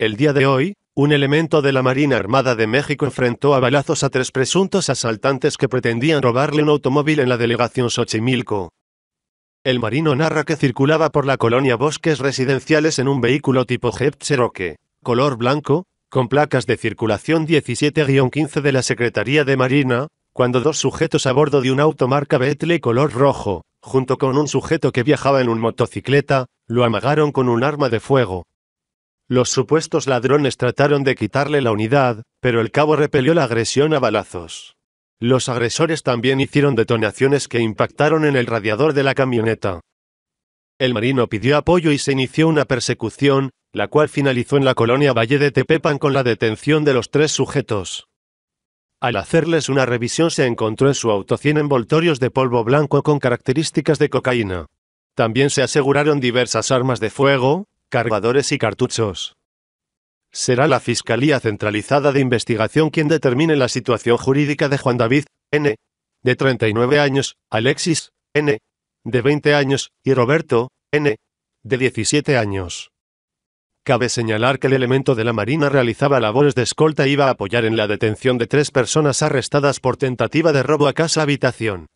El día de hoy, un elemento de la Marina Armada de México enfrentó a balazos a tres presuntos asaltantes que pretendían robarle un automóvil en la delegación Xochimilco. El marino narra que circulaba por la colonia Bosques Residenciales en un vehículo tipo Jeep Cherokee, color blanco, con placas de circulación 17-15 de la Secretaría de Marina, cuando dos sujetos a bordo de un auto marca color rojo, junto con un sujeto que viajaba en un motocicleta, lo amagaron con un arma de fuego, los supuestos ladrones trataron de quitarle la unidad, pero el cabo repelió la agresión a balazos. Los agresores también hicieron detonaciones que impactaron en el radiador de la camioneta. El marino pidió apoyo y se inició una persecución, la cual finalizó en la colonia Valle de Tepepan con la detención de los tres sujetos. Al hacerles una revisión se encontró en su auto 100 envoltorios de polvo blanco con características de cocaína. También se aseguraron diversas armas de fuego, cargadores y cartuchos. Será la Fiscalía Centralizada de Investigación quien determine la situación jurídica de Juan David, N., de 39 años, Alexis, N., de 20 años, y Roberto, N., de 17 años. Cabe señalar que el elemento de la Marina realizaba labores de escolta e iba a apoyar en la detención de tres personas arrestadas por tentativa de robo a casa-habitación.